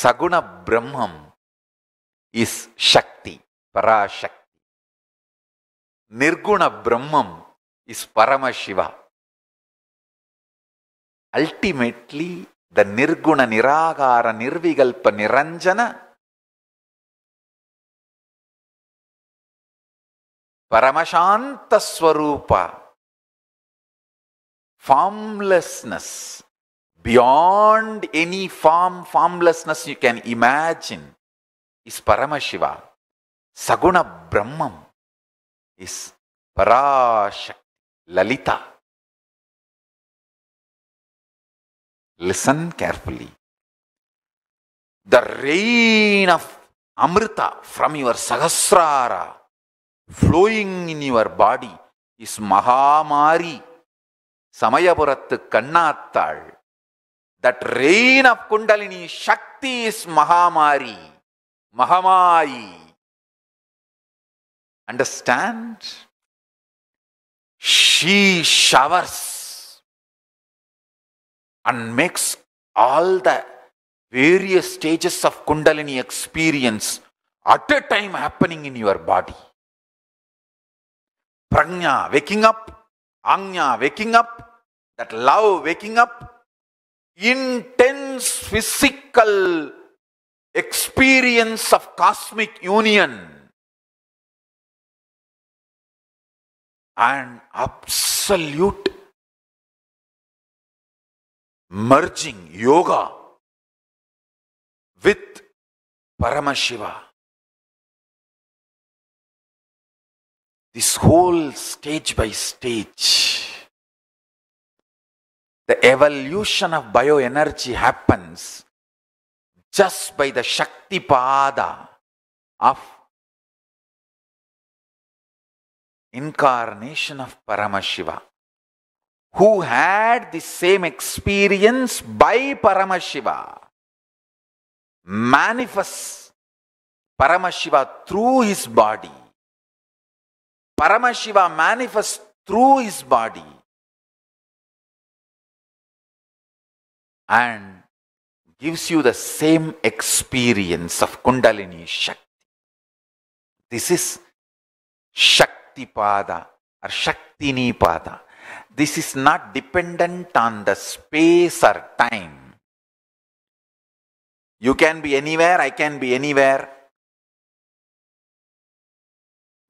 சகுண பிரம்மம் இஸ் சக்தி பராசக்தி நிர்குண பிரம்மம் இஸ் பரமசிவா அல்டிமேட்லி த நிர்குண நிராகார நிர்விகல்ப Niranjana பரமசாந்த ஸ்வரூபா formlessness beyond any form, formlessness you can imagine is Paramashiva. Saguna brahmam is Parashakti, Lalita. Listen carefully. The rain of Amrita from your Sahasrara flowing in your body is Mahamari, Samayapurattu Kannattal. That rain of Kundalini Shakti is Mahamari, Mahamai. Understand? She showers and makes all the various stages of Kundalini experience at a time happening in your body. Pragna, waking up, Agnya waking up, that love waking up, intense physical experience of cosmic union and absolute merging yoga with Paramashiva. This whole stage by stage the evolution of bioenergy happens just by the Shakti Pada of incarnation of Paramashiva, who had the same experience by Paramashiva, manifests Paramashiva through his body. Paramashiva manifests through his body. and gives you the same experience of Kundalini Shakti. This is Shakti Pada or Shaktini Pada. This is not dependent on the space or time. You can be anywhere, I can be anywhere.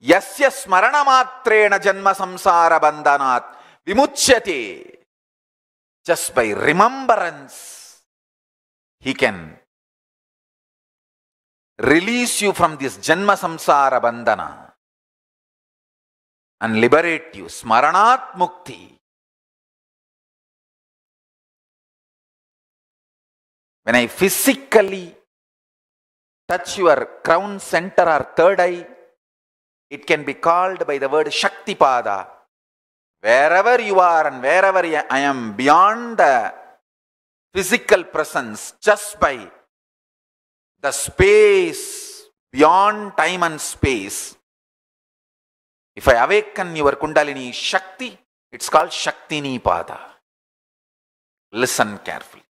यस्य स्मरणमात्रेण जन्म संसार bandhanat विमुच्यते just by remembrance, he can release you from this Janma Samsara Bandhana and liberate you. Smaranat Mukti. When I physically touch your crown center or third eye, it can be called by the word Shaktipada wherever you are and wherever I am, beyond the physical presence, just by the space, beyond time and space, if I awaken your Kundalini Shakti, it's called Shaktini Pada. Listen carefully.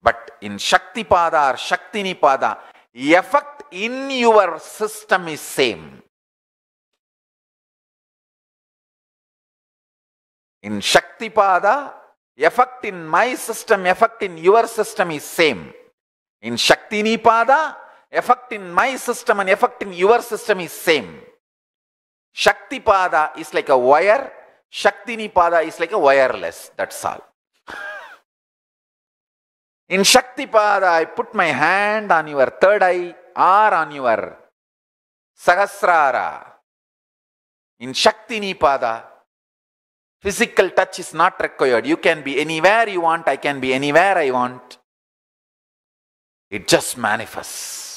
But in Shakti Pada or Shaktini Pada, effect in your system is same. In Shaktipada, effect in my system, effect in your system is same. In Shakti Nipada, effect in my system and effect in your system is same. Shakti Pada is like a wire, Shakti pada is like a wireless, that's all. in Shakti Pada, I put my hand on your third eye or on your Sahasrara. In Shakti pada Physical touch is not required. You can be anywhere you want, I can be anywhere I want. It just manifests.